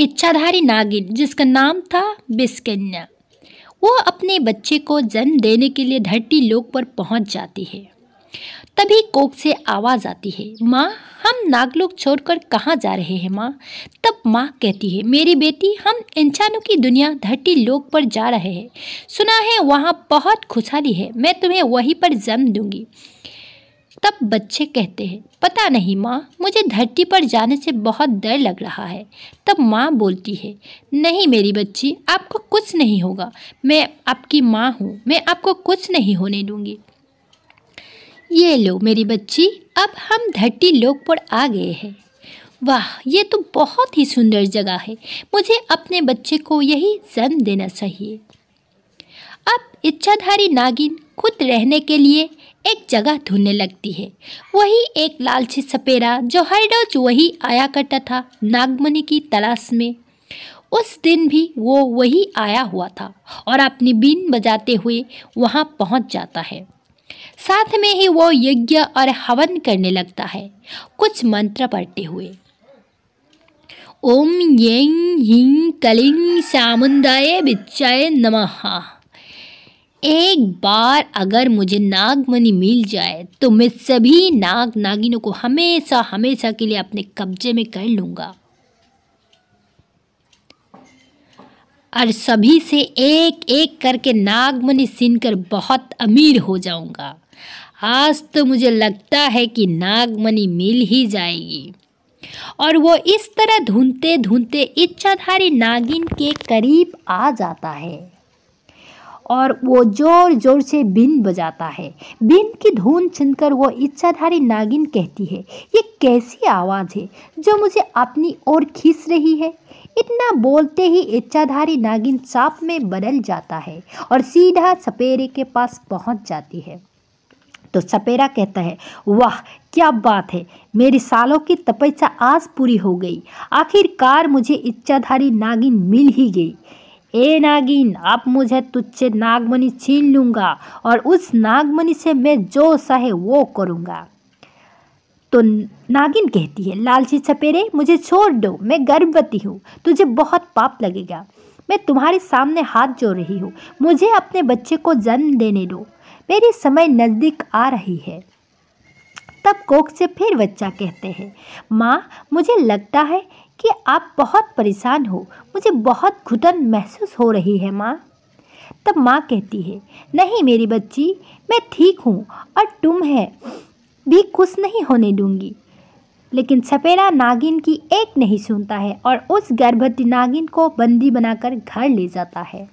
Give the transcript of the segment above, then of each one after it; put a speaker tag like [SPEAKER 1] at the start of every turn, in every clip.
[SPEAKER 1] इच्छाधारी नागिन जिसका नाम था बिस्कन्या वो अपने बच्चे को जन्म देने के लिए धरती लोक पर पहुंच जाती है तभी कोक से आवाज़ आती है माँ हम नागलोक छोड़कर कहाँ जा रहे हैं माँ तब माँ कहती है मेरी बेटी हम इंसानों की दुनिया धरती लोक पर जा रहे हैं सुना है वहाँ बहुत खुशहाली है मैं तुम्हें वहीं पर जन्म दूंगी तब बच्चे कहते हैं पता नहीं माँ मुझे धरती पर जाने से बहुत डर लग रहा है तब माँ बोलती है नहीं मेरी बच्ची आपको कुछ नहीं होगा मैं आपकी माँ हूँ मैं आपको कुछ नहीं होने दूँगी ये लो मेरी बच्ची अब हम धरती लोक पर आ गए हैं वाह ये तो बहुत ही सुंदर जगह है मुझे अपने बच्चे को यही जन्म देना चाहिए अब इच्छाधारी नागिन खुद रहने के लिए एक जगह ढूंढने लगती है वही एक लालची सपेरा जो हर रोज वही आया करता था नागमणि की तलाश में उस दिन भी वो वही आया हुआ था और अपनी बीन बजाते हुए वहाँ पहुँच जाता है साथ में ही वो यज्ञ और हवन करने लगता है कुछ मंत्र पढ़ते हुए ओम यें हिं कलिं सामुदाय नमः एक बार अगर मुझे नागमनी मिल जाए तो मैं सभी नाग नागिनों को हमेशा हमेशा के लिए अपने कब्जे में कर लूँगा और सभी से एक एक करके नागमणि सीनकर बहुत अमीर हो जाऊंगा आज तो मुझे लगता है कि नागमणि मिल ही जाएगी और वो इस तरह ढूंढते ढूंढते इच्छाधारी नागिन के करीब आ जाता है और वो ज़ोर ज़ोर से बिन बजाता है बिन की धुन सुनकर वो इच्छाधारी नागिन कहती है ये कैसी आवाज़ है जो मुझे अपनी ओर खींच रही है इतना बोलते ही इच्छाधारी नागिन सांप में बदल जाता है और सीधा सपेरे के पास पहुंच जाती है तो सपेरा कहता है वाह क्या बात है मेरी सालों की तपस्या आज पूरी हो गई आखिरकार मुझे इच्छाधारी नागिन मिल ही गई ए नागिन आप मुझे तुच्छे नागमणि छीन लूँगा और उस नागमणि से मैं जो सहे वो करूँगा तो नागिन कहती है लालची छपेरे मुझे छोड़ दो मैं गर्भवती हूँ तुझे बहुत पाप लगेगा मैं तुम्हारे सामने हाथ जोड़ रही हूँ मुझे अपने बच्चे को जन्म देने दो मेरी समय नज़दीक आ रही है तब कोक से फिर बच्चा कहते हैं माँ मुझे लगता है कि आप बहुत परेशान हो मुझे बहुत घुटन महसूस हो रही है माँ तब माँ कहती है नहीं मेरी बच्ची मैं ठीक हूँ और तुम्हें भी खुश नहीं होने दूंगी लेकिन सपेरा नागिन की एक नहीं सुनता है और उस गर्भवती नागिन को बंदी बनाकर घर ले जाता है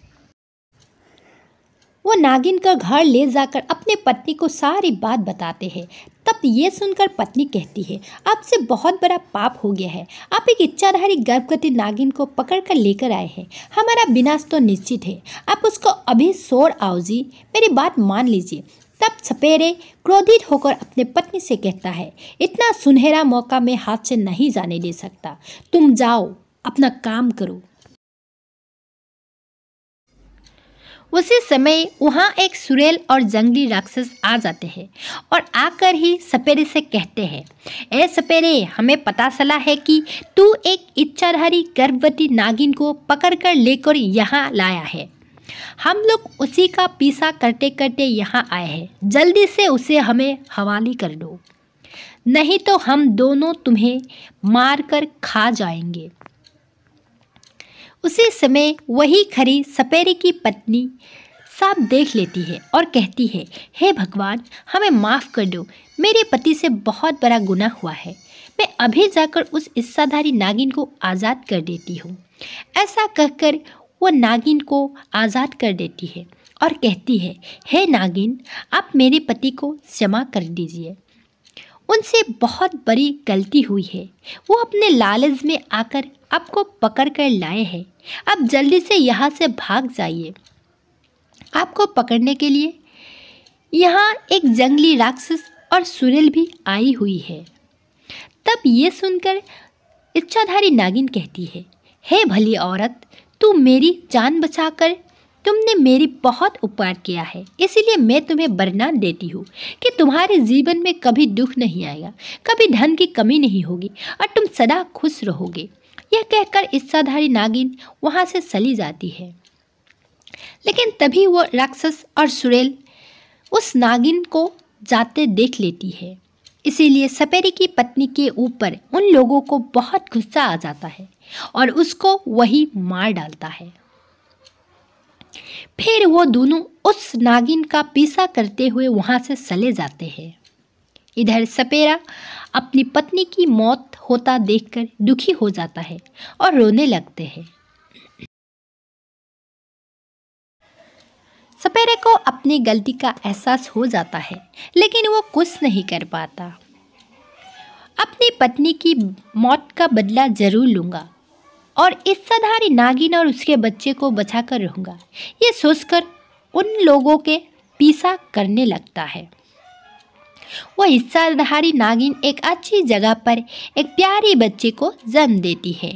[SPEAKER 1] वो नागिन का घर ले जाकर अपने पत्नी को सारी बात बताते हैं तब ये सुनकर पत्नी कहती है आपसे बहुत बड़ा पाप हो गया है आप एक इच्छाधारी गर्भवती नागिन को पकड़ कर लेकर आए हैं हमारा विनाश तो निश्चित है आप उसको अभी सोड़ आओ जी मेरी बात मान लीजिए तब सपेरे क्रोधित होकर अपने पत्नी से कहता है इतना सुनहरा मौका मैं हाथ से नहीं जाने दे सकता तुम जाओ अपना काम करो उसी समय वहाँ एक सुरेल और जंगली राक्षस आ जाते हैं और आकर ही सपेरे से कहते हैं ए सपेरे हमें पता चला है कि तू एक इच्छाधारी गर्भवती नागिन को पकड़कर लेकर यहाँ लाया है हम लोग उसी का पीछा करते करते यहाँ आए हैं जल्दी से उसे हमें हवाले कर दो नहीं तो हम दोनों तुम्हें मार कर खा जाएंगे उसी समय वही खरी सपेरे की पत्नी साफ देख लेती है और कहती है हे hey भगवान हमें माफ़ कर दो मेरे पति से बहुत बड़ा गुना हुआ है मैं अभी जाकर उस हिस्साधारी नागिन को आज़ाद कर देती हूँ ऐसा कहकर वो नागिन को आज़ाद कर देती है और कहती है हे hey नागिन आप मेरे पति को क्षमा कर दीजिए उनसे बहुत बड़ी गलती हुई है वो अपने लालच में आकर आपको पकड़ कर लाए हैं आप जल्दी से यहाँ से भाग जाइए आपको पकड़ने के लिए यहाँ एक जंगली राक्षस और सुरेल भी आई हुई है तब ये सुनकर इच्छाधारी नागिन कहती है हे भली औरत तू मेरी जान बचाकर तुमने मेरी बहुत उपकार किया है इसीलिए मैं तुम्हें बरनान देती हूँ कि तुम्हारे जीवन में कभी दुख नहीं आएगा कभी धन की कमी नहीं होगी और तुम सदा खुश रहोगे यह कहकर इच्छाधारी नागिन वहाँ से चली जाती है लेकिन तभी वो राक्षस और सुरेल उस नागिन को जाते देख लेती है इसीलिए सपेरे की पत्नी के ऊपर उन लोगों को बहुत गुस्सा आ जाता है और उसको वही मार डालता है फिर वो दोनों उस नागिन का पीछा करते हुए वहाँ से चले जाते हैं इधर सपेरा अपनी पत्नी की मौत होता देखकर दुखी हो जाता है और रोने लगते हैं सपेरे को अपनी गलती का एहसास हो जाता है लेकिन वो कुछ नहीं कर पाता अपनी पत्नी की मौत का बदला ज़रूर लूंगा और इस सधारी नागिन और उसके बच्चे को बचा कर रहूँगा ये सोचकर उन लोगों के पीछा करने लगता है वह हिस्साधारी नागिन एक अच्छी जगह पर एक प्यारे बच्चे को जन्म देती है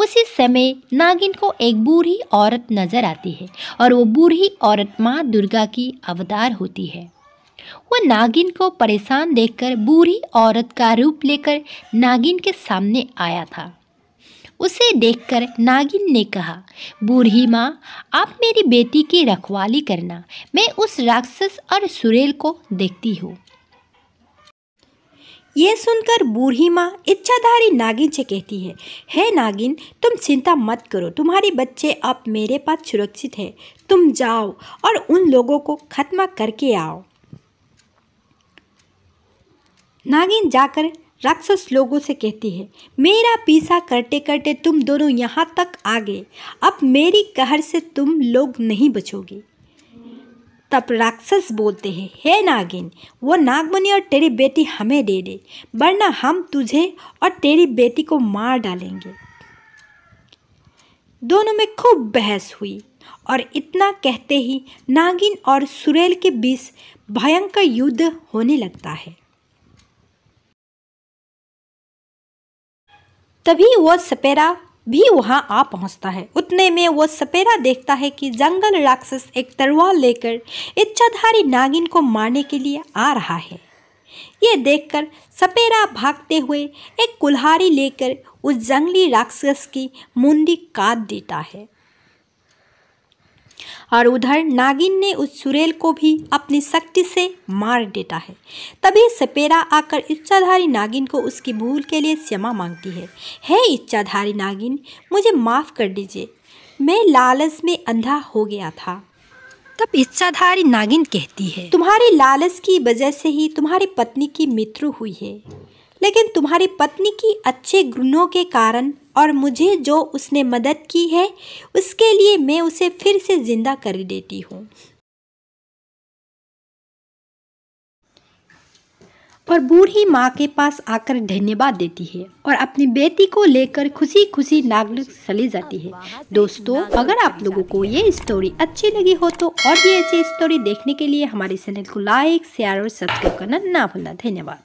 [SPEAKER 1] उसी समय नागिन को एक बूढ़ी औरत नजर आती है और वो बूढ़ी औरत माँ दुर्गा की अवतार होती है वह नागिन को परेशान देखकर बूढ़ी औरत का रूप लेकर नागिन के सामने आया था उसे देखकर नागिन ने कहा बूढ़ी माँ आप मेरी बेटी की रखवाली करना मैं उस राक्षस और सुरेल को देखती हूँ ये सुनकर
[SPEAKER 2] बूढ़ी माँ इच्छाधारी नागिन से कहती है हे नागिन तुम चिंता मत करो तुम्हारे बच्चे अब मेरे पास सुरक्षित है तुम जाओ और उन लोगों को खत्म करके आओ नागिन जाकर राक्षस लोगों से कहती है मेरा पीछा करते करते तुम दोनों यहाँ तक आ गए अब मेरी कहर से तुम लोग नहीं बचोगे तब राक्षस बोलते हैं हे नागिन वो नागमणि और तेरी बेटी हमें दे दे वरना हम तुझे और तेरी बेटी को मार डालेंगे दोनों में खूब बहस हुई और इतना कहते ही नागिन और सुरेल के बीच भयंकर युद्ध होने लगता है तभी वह सपेरा भी वहाँ आ पहुँचता है उतने में वह सपेरा देखता है कि जंगल राक्षस एक तरवा लेकर इच्छाधारी नागिन को मारने के लिए आ रहा है ये देखकर सपेरा भागते हुए एक कुल्हाड़ी लेकर उस जंगली राक्षस की मुंडी काट देता है और उधर नागिन ने उस सुरेल को भी अपनी शक्ति से मार देता है तभी सपेरा आकर इच्छाधारी नागिन को उसकी भूल के लिए क्षमा मांगती है हे इच्छाधारी नागिन मुझे माफ़ कर दीजिए मैं लालच में अंधा हो गया था तब इच्छाधारी नागिन कहती है तुम्हारी लालच की वजह से ही तुम्हारी पत्नी की मृत्यु हुई है लेकिन तुम्हारी पत्नी की अच्छे गुणों के कारण और मुझे जो उसने मदद की है उसके लिए मैं उसे फिर से ज़िंदा कर देती हूँ और बूढ़ी माँ के पास आकर धन्यवाद देती है और अपनी बेटी को लेकर खुशी खुशी नागरिक चली जाती है दोस्तों अगर आप लोगों को ये स्टोरी अच्छी लगी हो तो और भी ऐसी स्टोरी देखने के लिए हमारे चैनल को लाइक शेयर और सब्सक्राइब करना ना भूलना धन्यवाद